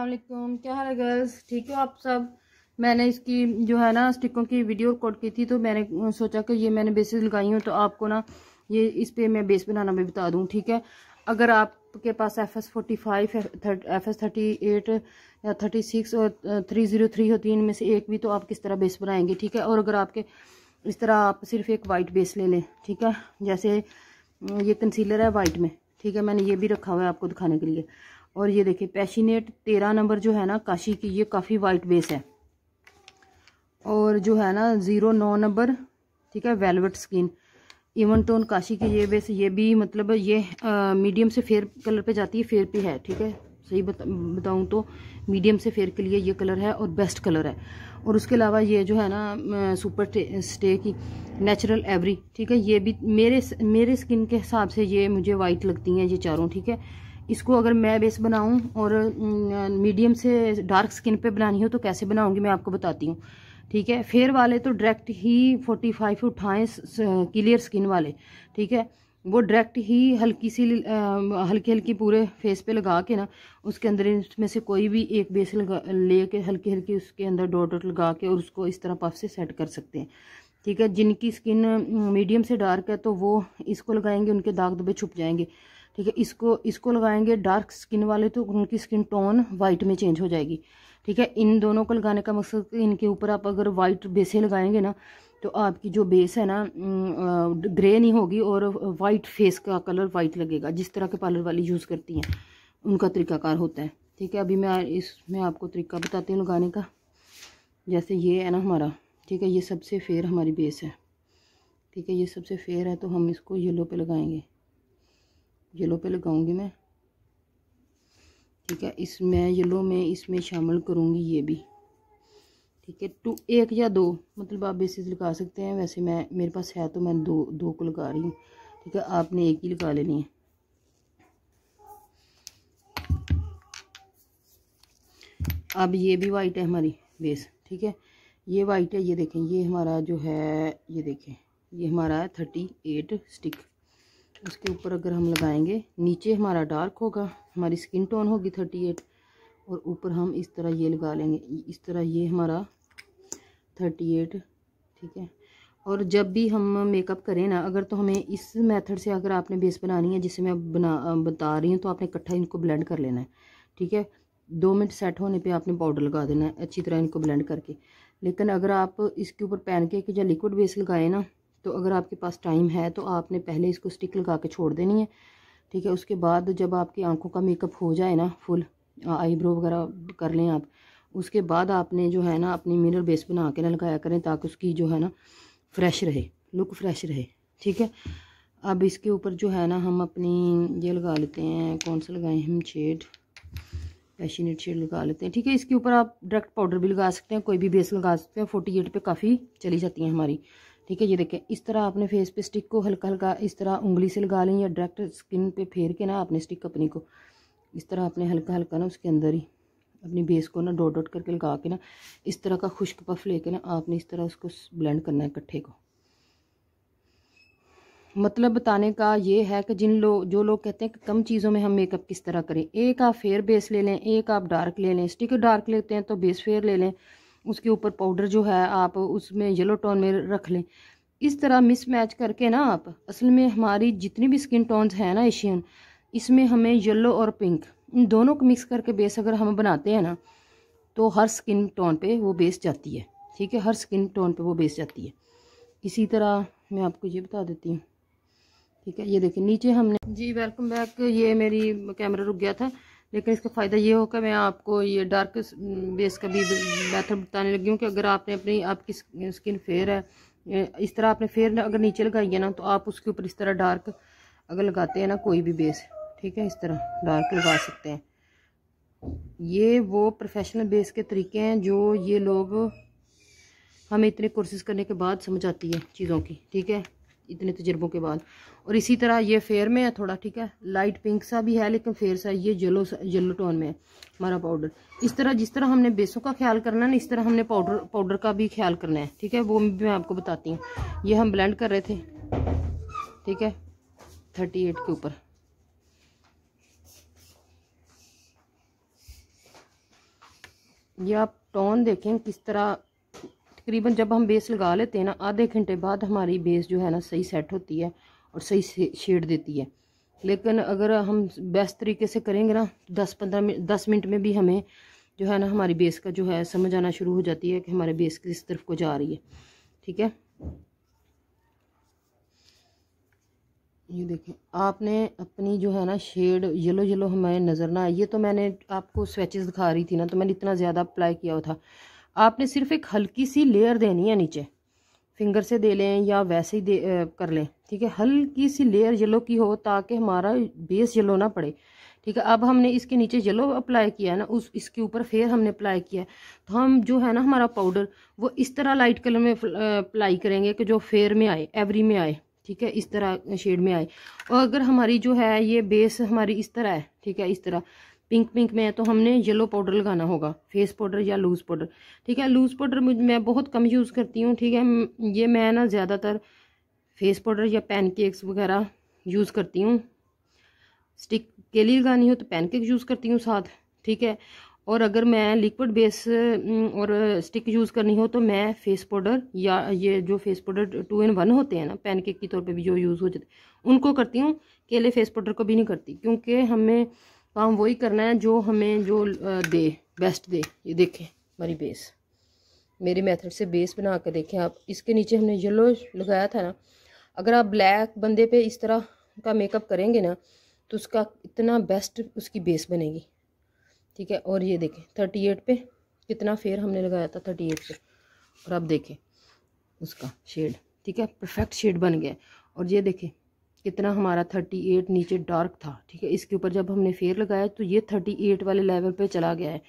अलकुम क्या हाल है गर्ल्स ठीक हो आप सब मैंने इसकी जो है ना स्टिकों की वीडियो रिकॉर्ड की थी तो मैंने सोचा कि ये मैंने बेसिस लगाई हूँ तो आपको ना ये इस पर मैं बेस बनाना भी बता दूँ ठीक है अगर आपके पास F S forty five F S thirty eight या थर्टी सिक्स और थ्री ज़ीरो थ्री होती है इनमें से एक भी तो आप किस तरह बेस बनाएंगे ठीक है और अगर आपके इस तरह आप सिर्फ एक वाइट बेस ले लें ठीक है जैसे ये कंसीलर है वाइट में ठीक है मैंने ये भी रखा हुआ है आपको दिखाने के लिए और ये देखिए पैशीनेट तेरह नंबर जो है ना काशी की ये काफ़ी वाइट बेस है और जो है ना ज़ीरो नौ नंबर ठीक है velvet skin even tone Kashee की ये बेस ये भी मतलब ये मीडियम से फेयर कलर पे जाती है फेयर पे है ठीक है सही बता बताऊँ तो मीडियम से फेयर के लिए ये कलर है और बेस्ट कलर है और उसके अलावा ये जो है ना सुपर स्टे की नेचुरल एवरी ठीक है ये भी मेरे मेरे स्किन के हिसाब से ये मुझे वाइट लगती हैं ये चारों ठीक है इसको अगर मैं बेस बनाऊं और मीडियम से डार्क स्किन पे बनानी हो तो कैसे बनाऊंगी मैं आपको बताती हूँ ठीक है फेयर वाले तो डायरेक्ट ही फोर्टी फाइव उठाएँ क्लियर स्किन वाले ठीक है वो डायरेक्ट ही हल्की सी हल्की हल्की पूरे फेस पे लगा के ना उसके अंदर इसमें से कोई भी एक बेस लगा ले कर हल्की हल्की उसके अंदर डॉट डॉट लगा के और उसको इस तरह पफ से सेट कर सकते हैं ठीक है जिनकी स्किन मीडियम से डार्क है तो वो इसको लगाएंगे उनके दाग दबे छुप जाएंगे ठीक है इसको इसको लगाएंगे डार्क स्किन वाले तो उनकी स्किन टोन वाइट में चेंज हो जाएगी ठीक है इन दोनों को लगाने का मकसद इनके ऊपर आप अगर वाइट बेसें लगाएंगे ना तो आपकी जो बेस है ना ग्रे नहीं होगी और वाइट फेस का कलर वाइट लगेगा जिस तरह के पार्लर वाली यूज़ करती हैं उनका तरीकाकार होता है ठीक है अभी मैं इसमें आपको तरीका बताती हूँ लगाने का जैसे ये है ना हमारा ठीक है ये सबसे फेयर हमारी बेस है ठीक है ये सबसे फेयर है तो हम इसको येलो पे लगाएंगे येलो पे लगाऊंगी मैं ठीक है इसमें येलो में इसमें शामिल करूंगी ये भी ठीक है टू एक या दो मतलब आप बेसिस लगा सकते हैं वैसे मैं मेरे पास है तो मैं दो दो को लगा रही हूँ ठीक है आपने एक ही लगा लेनी है अब ये भी वाइट है हमारी बेस ठीक है ये वाइट है ये देखें ये हमारा जो है ये देखें ये हमारा है थर्टी एट स्टिक उसके ऊपर अगर हम लगाएंगे नीचे हमारा डार्क होगा हमारी स्किन टोन होगी थर्टी एट और ऊपर हम इस तरह ये लगा लेंगे इस तरह ये हमारा थर्टी एट ठीक है और जब भी हम मेकअप करें ना अगर तो हमें इस मेथड से अगर आपने बेस बनानी है जिसे मैं बना बता रही हूँ तो आपने इकट्ठा इनको ब्लेंड कर लेना है ठीक है दो मिनट सेट होने पे आपने पाउडर लगा देना है अच्छी तरह इनको ब्लेंड करके लेकिन अगर आप इसके ऊपर पैनकेक या लिक्विड बेस लगाए ना तो अगर आपके पास टाइम है तो आपने पहले इसको स्टिक लगा के छोड़ देनी है ठीक है उसके बाद जब आपकी आंखों का मेकअप हो जाए ना फुल आईब्रो वगैरह कर लें आप उसके बाद आपने जो है ना अपनी मिरर बेस बना के ना लगाया करें ताकि उसकी जो है ना फ्रेश रहे लुक फ्रेश रहे ठीक है अब इसके ऊपर जो है ना हम अपनी ये लगा लेते हैं कौन सा लगाएं हम शेड पैशनेट शेड लगा लेते हैं ठीक है इसके ऊपर आप डायरेक्ट पाउडर भी लगा सकते हैं कोई भी बेस लगा सकते हैं फोर्टी एट पर काफ़ी चली जाती हैं हमारी ठीक है ये देखें इस तरह आपने फेस पे स्टिक को हल्का हल्का इस तरह उंगली से लगा लें या डायरेक्ट स्किन पे फेर के ना आपने स्टिक अपनी को इस तरह आपने हल्का हल्का ना उसके अंदर ही अपनी बेस को ना डॉट डॉट करके लगा के ना इस तरह का खुश्क पफ लेके ना आपने इस तरह उसको ब्लेंड करना है इकट्ठे को मतलब बताने का ये है कि जिन लोग जो लोग कहते हैं कि कम चीज़ों में हम मेकअप किस तरह करें एक आप फेयर बेस ले लें एक आप डार्क ले लें स्टिक डार्क लेते हैं तो बेस फेयर ले लें उसके ऊपर पाउडर जो है आप उसमें येलो टोन में रख लें इस तरह मिस मैच करके ना आप असल में हमारी जितनी भी स्किन टोन्स हैं ना एशियन इसमें हमें येलो और पिंक इन दोनों को मिक्स करके बेस अगर हम बनाते हैं ना तो हर स्किन टोन पे वो बेस जाती है ठीक है हर स्किन टोन पे वो बेस जाती है इसी तरह मैं आपको ये बता देती हूँ ठीक है ये देखिए नीचे हमने जी वेलकम बैक ये मेरी कैमरा रुक गया था लेकिन इसका फ़ायदा ये कि मैं आपको ये डार्क बेस का भी मैथड बताने लगी हूँ कि अगर आपने अपनी आपकी स्किन फेयर है इस तरह आपने फेयर अगर नीचे लगाई है ना तो आप उसके ऊपर इस तरह डार्क अगर लगाते हैं ना कोई भी बेस ठीक है इस तरह डार्क लगा सकते हैं ये वो प्रोफेशनल बेस के तरीके हैं जो ये लोग हमें इतने कोर्सेज करने के बाद समझ आती है चीज़ों की ठीक है इतने तजर्बों के बाद और इसी तरह ये फेयर में है थोड़ा ठीक है लाइट पिंक सा भी है लेकिन फेयर सा ये येलो येलो टोन में है हमारा पाउडर इस तरह जिस तरह हमने बेसों का ख्याल करना है ना इस तरह हमने पाउडर पाउडर का भी ख्याल करना है ठीक है वो भी मैं आपको बताती हूँ ये हम ब्लेंड कर रहे थे ठीक है थर्टी एट के ऊपर ये आप टोन देखें किस तरह तकरीबन जब हम बेस लगा लेते हैं ना आधे घंटे बाद हमारी बेस जो है ना सही सेट होती है और सही शेड देती है लेकिन अगर हम बेस्ट तरीके से करेंगे ना दस पंद्रह मिनट दस मिनट में भी हमें जो है ना हमारी बेस का जो है समझ आना शुरू हो जाती है कि हमारे बेस किस तरफ को जा रही है ठीक है ये देखें आपने अपनी जो है ना शेड येलो येलो हमें नज़र ना आई ये तो मैंने आपको स्वेचेस दिखा रही थी ना तो मैंने इतना ज़्यादा अप्लाई किया हुआ था आपने सिर्फ एक हल्की सी लेयर देनी है नीचे फिंगर से दे लें या वैसे ही दे आ, कर लें ठीक है हल्की सी लेयर येलो की हो ताकि हमारा बेस येलो ना पड़े ठीक है अब हमने इसके नीचे येलो अप्लाई किया है ना उस इसके ऊपर फिर हमने अप्लाई किया है तो हम जो है ना हमारा पाउडर वो इस तरह लाइट कलर में अप्लाई करेंगे कि जो फेयर में आए एवरी में आए ठीक है इस तरह शेड में आए और अगर हमारी जो है ये बेस हमारी इस तरह है ठीक है इस तरह पिंक पिंक में है तो हमने येलो पाउडर लगाना होगा फेस पाउडर या लूज़ पाउडर ठीक है लूज़ पाउडर मैं बहुत कम यूज़ करती हूँ ठीक है ये मैं ना ज़्यादातर फेस पाउडर या पैनकेक्स वगैरह यूज़ करती हूँ स्टिक के लिए लगानी हो तो पैनकेक यूज़ करती हूँ साथ ठीक है और अगर मैं लिक्विड बेस और स्टिक यूज़ करनी हो तो मैं फेस पाउडर या ये जो face powder two in one होते हैं ना पैनकेक के तौर पे भी जो यूज़ हो जाते हैं उनको करती हूँ केले फेस पाउडर को भी नहीं करती क्योंकि हमें काम तो वही करना है जो हमें जो दे बेस्ट दे ये देखें हमारी बेस मेरे मेथड से बेस बना कर देखें आप इसके नीचे हमने येलो लगाया था ना अगर आप ब्लैक बंदे पे इस तरह का मेकअप करेंगे ना तो उसका इतना बेस्ट उसकी बेस बनेगी ठीक है और ये देखें थर्टी एट पे कितना फेयर हमने लगाया था थर्टी एट पे और आप देखें उसका शेड ठीक है परफेक्ट शेड बन गया और ये देखें कितना हमारा थर्टी एट नीचे डार्क था ठीक है इसके ऊपर जब हमने फेयर लगाया तो ये थर्टी एट वाले लेवल पे चला गया है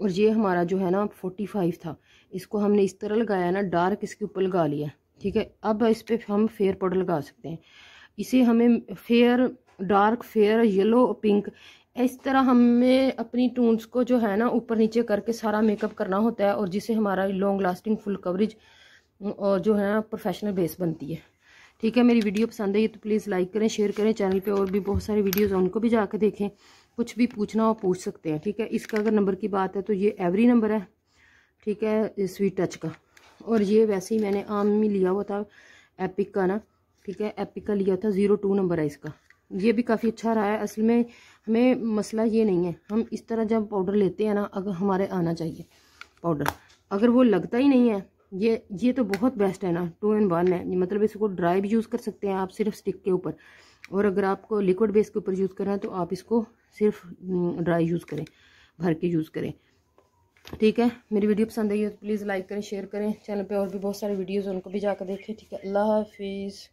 और ये हमारा जो है ना फोर्टी फाइव था इसको हमने इस तरह लगाया ना डार्क इसके ऊपर लगा लिया ठीक है अब इस पर हम फेयर पाउडर लगा सकते हैं इसे हमें fair dark fair yellow pink इस तरह हमें अपनी टूंस को जो है ना ऊपर नीचे करके सारा मेकअप करना होता है और जिसे हमारा लॉन्ग लास्टिंग फुल कवरेज और जो है ना प्रोफेशनल बेस बनती है ठीक है मेरी वीडियो पसंद आई तो प्लीज़ लाइक करें शेयर करें चैनल पे और भी बहुत सारे वीडियोज़ हैं उनको भी जाके देखें कुछ भी पूछना हो पूछ सकते हैं ठीक है इसका अगर नंबर की बात है तो ये एवरी नंबर है ठीक है स्वीट टच का और ये वैसे ही मैंने आम ही लिया हुआ था एपिक का ना ठीक है एपिक का लिया था ज़ीरो टू नंबर है इसका ये भी काफ़ी अच्छा रहा है असल में हमें मसला ये नहीं है हम इस तरह जब पाउडर लेते हैं ना अगर हमारे आना चाहिए पाउडर अगर वो लगता ही नहीं है ये ये तो बहुत बेस्ट है ना टू एंड वन है मतलब इसको ड्राई भी यूज़ कर सकते हैं आप सिर्फ स्टिक के ऊपर और अगर आपको लिक्विड बेस के ऊपर यूज़ करना है तो आप इसको सिर्फ ड्राई हम्म, यूज़ करें भर के यूज़ करें ठीक है मेरी वीडियो पसंद आई है तो प्लीज़ लाइक करें शेयर करें चैनल पे और भी बहुत सारे वीडियोस उनको भी जाकर देखें ठीक है अल्लाह हाफिज़